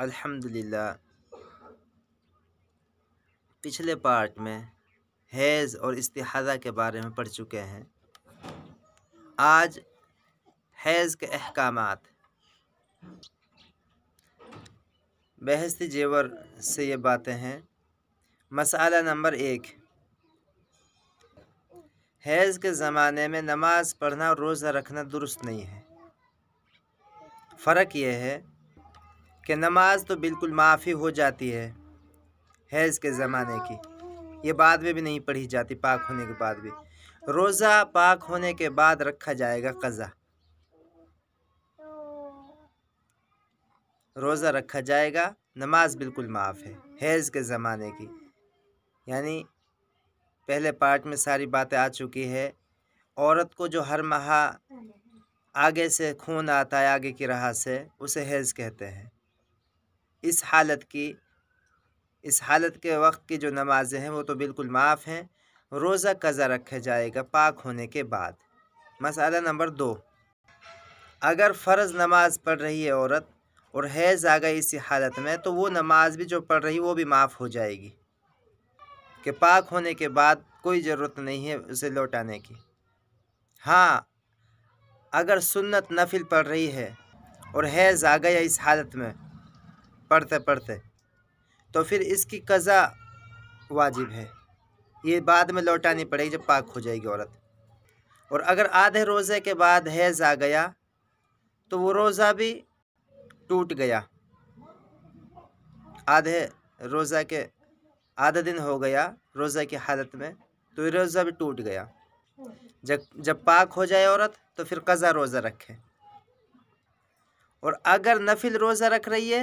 अल्हम्दुलिल्लाह पिछले पार्ट में हैज़ और इस्तिहादा के बारे में पढ़ चुके हैं आज हैज़ के अहकाम बहस्ती जेवर से ये बातें हैं मसाला नंबर एक हैज़ के ज़माने में नमाज़ पढ़ना और रोज़ा रखना दुरुस्त नहीं है फ़र्क यह है कि नमाज तो बिल्कुल माफ़ी हो जाती है हैज़ के ज़माने की ये बाद में भी नहीं पढ़ी जाती पाक होने के बाद भी रोज़ा पाक होने के बाद रखा जाएगा कज़ा रोज़ा रखा जाएगा नमाज बिल्कुल माफ़ है हैज़ के ज़माने की यानी पहले पार्ट में सारी बातें आ चुकी है औरत को जो हर माह आगे से खून आता है आगे की राह से उसे हैज़ कहते हैं इस हालत की इस हालत के वक्त की जो नमाज़ें हैं वो तो बिल्कुल माफ़ हैं रोज़ा कज़ा रखा जाएगा पाक होने के बाद मसाला नंबर दो अगर फ़र्ज़ नमाज़ पढ़ रही है औरत और हैज़ आ गई इसी हालत में तो वो नमाज़ भी जो पढ़ रही वो भी माफ़ हो जाएगी कि पाक होने के बाद कोई ज़रूरत नहीं है उसे लौटाने की हाँ अगर सुन्नत नफिल पढ़ रही है और हैज़ आ गया इस हालत में पढ़ते पढ़ते तो फिर इसकी कज़ा वाजिब है ये बाद में लौटानी पड़ेगी जब पाक हो जाएगी औरत और अगर आधे रोज़े के बाद हैज़ आ गया तो वो रोज़ा भी टूट गया आधे रोज़ा के आधा दिन हो गया रोज़ा की हालत में तो ये रोज़ा भी टूट गया जब जब पाक हो जाए औरत तो फिर कज़ा रोज़ा रखे और अगर नफिल रोज़ा रख रही है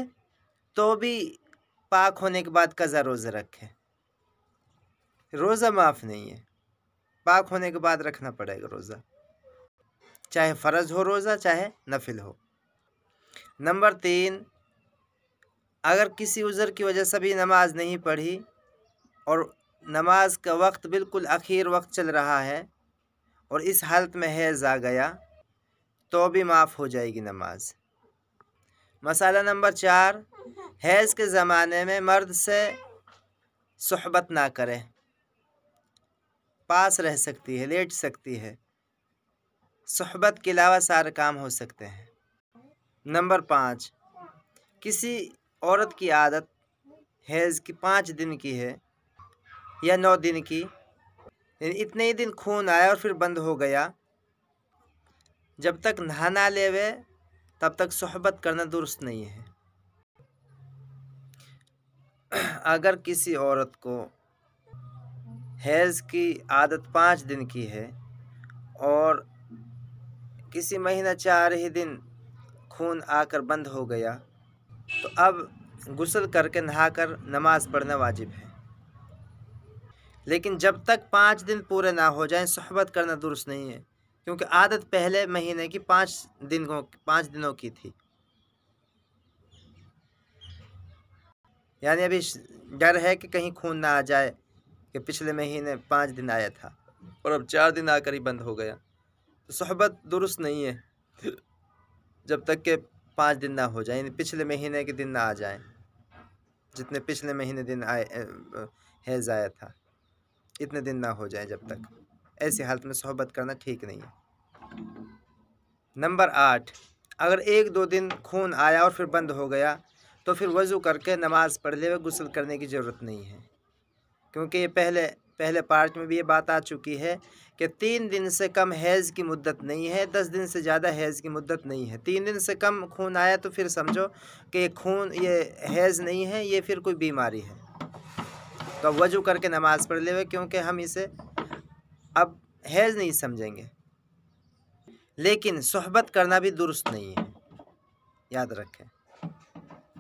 तो भी पाक होने के बाद कज़ा रोज़ा रखें रोज़ा माफ़ नहीं है पाक होने के बाद रखना पड़ेगा रोज़ा चाहे फ़र्ज़ हो रोज़ा चाहे नफिल हो नंबर तीन अगर किसी उज़र की वजह से भी नमाज़ नहीं पढ़ी और नमाज का वक्त बिल्कुल आखिर वक्त चल रहा है और इस हालत में है जा गया तो भी माफ़ हो जाएगी नमाज मसाला नंबर चार हैज़ के ज़माने में मर्द से सहबत ना करें पास रह सकती है लेट सकती है सहबत के अलावा सारे काम हो सकते हैं नंबर पाँच किसी औरत की आदत हैज़ की पाँच दिन की है या नौ दिन की इतने ही दिन खून आया और फिर बंद हो गया जब तक नहाना लेवे तब तक सहबत करना दुरुस्त नहीं है अगर किसी औरत को हैज़ की आदत पाँच दिन की है और किसी महीना चार ही दिन खून आकर बंद हो गया तो अब गुसल करके नहाकर नमाज पढ़ना वाजिब है लेकिन जब तक पाँच दिन पूरे ना हो जाएं सहबत करना दुरुस्त नहीं है क्योंकि आदत पहले महीने की पाँच दिनों पाँच दिनों की थी यानी अभी डर है कि कहीं खून ना आ जाए कि पिछले महीने पाँच दिन आया था और अब चार दिन आकर ही बंद हो गया तो सहबत दुरुस्त नहीं है जब तक के पाँच दिन ना हो जाए पिछले महीने के दिन ना आ जाए जितने पिछले महीने दिन आए है जाया था इतने दिन ना हो जाए जब तक ऐसी हालत में सोहबत करना ठीक नहीं है नंबर आठ अगर एक दो दिन खून आया और फिर बंद हो गया तो फिर वज़ू करके नमाज़ पढ़ ले गसल करने की ज़रूरत नहीं है क्योंकि ये पहले पहले पार्ट में भी ये बात आ चुकी है कि तीन दिन से कम हैज़ की मुद्दत नहीं है दस दिन से ज़्यादा हैज़ की मुद्दत नहीं है तीन दिन से कम खून आया तो फिर समझो कि खून ये हैज़ नहीं है ये फिर कोई बीमारी है तो अब वजू करके नमाज़ पढ़ ले क्योंकि हम इसे अब हैज़ नहीं समझेंगे लेकिन सोहबत करना भी दुरुस्त नहीं है याद रखें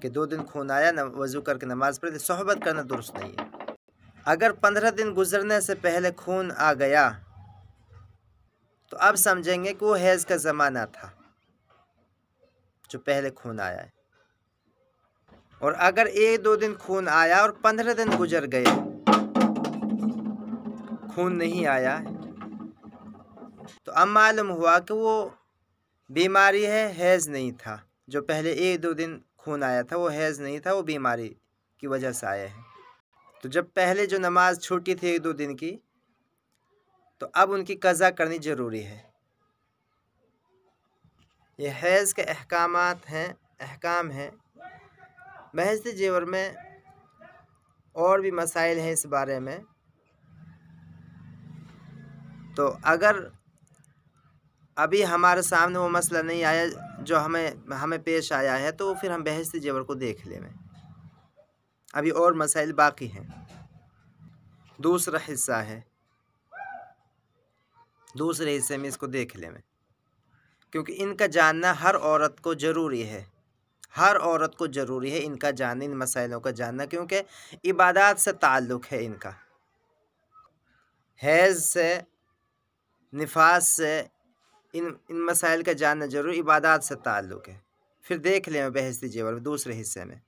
कि दो दिन खून आया न वज़ू करके नमाज़ पढ़ी तो सोहबत करना दुरुस्त नहीं है अगर पंद्रह दिन गुजरने से पहले खून आ गया तो अब समझेंगे कि वो हैज़ का ज़माना था जो पहले खून आया है और अगर एक दो दिन खून आया और पंद्रह दिन गुजर गए खून नहीं आया तो अब मालूम हुआ कि वो बीमारी है हैज़ नहीं था जो पहले एक दो दिन खून आया था वो हैज़ नहीं था वो बीमारी की वजह से आया है तो जब पहले जो नमाज छूटी थी एक दो दिन की तो अब उनकी कज़ा करनी ज़रूरी है ये हैज़ के अहकाम हैं अहकाम हैं महज जेवर में और भी मसाइल हैं इस बारे में तो अगर अभी हमारे सामने वो मसला नहीं आया जो हमें हमें पेश आया है तो फिर हम बहस जेवर को देख ले अभी और मसाइल बाकी हैं दूसरा हिस्सा है दूसरे हिस्से में इसको देख ले क्योंकि इनका जानना हर औरत को ज़रूरी है हर औरत को ज़रूरी है इनका जानना इन मसाइलों का जानना क्योंकि इबादत से ताल्लुक़ है इनका हैज़ से निफास से इन इन मसाइल का जानना ज़रूर इबादत से ताल्लुक़ है फिर देख लें बहस जेवर दूसरे हिस्से में